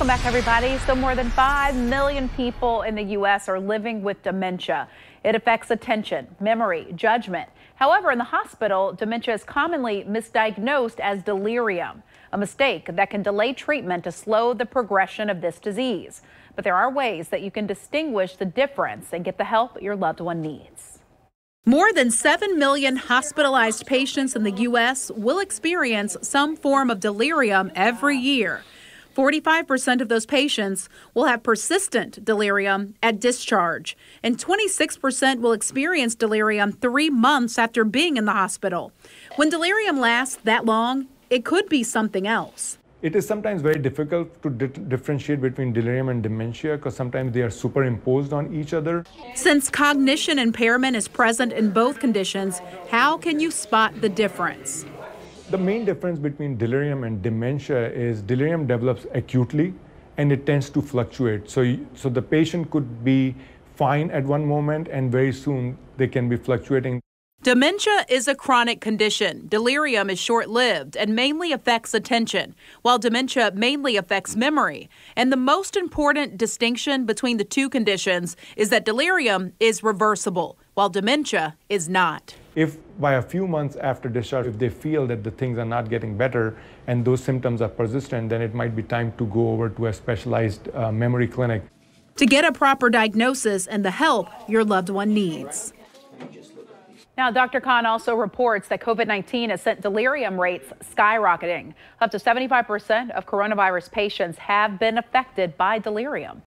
Welcome back, everybody. So, more than 5 million people in the U.S. are living with dementia. It affects attention, memory, judgment. However, in the hospital, dementia is commonly misdiagnosed as delirium, a mistake that can delay treatment to slow the progression of this disease. But there are ways that you can distinguish the difference and get the help your loved one needs. More than 7 million hospitalized patients in the U.S. will experience some form of delirium every year. 45% of those patients will have persistent delirium at discharge, and 26% will experience delirium three months after being in the hospital. When delirium lasts that long, it could be something else. It is sometimes very difficult to di differentiate between delirium and dementia because sometimes they are superimposed on each other. Since cognition impairment is present in both conditions, how can you spot the difference? The main difference between delirium and dementia is delirium develops acutely and it tends to fluctuate. So, so the patient could be fine at one moment and very soon they can be fluctuating. Dementia is a chronic condition. Delirium is short lived and mainly affects attention, while dementia mainly affects memory. And the most important distinction between the two conditions is that delirium is reversible, while dementia is not if by a few months after discharge, if they feel that the things are not getting better and those symptoms are persistent, then it might be time to go over to a specialized uh, memory clinic. To get a proper diagnosis and the help your loved one needs. Now, Dr. Khan also reports that COVID 19 has sent delirium rates skyrocketing. Up to 75% of coronavirus patients have been affected by delirium.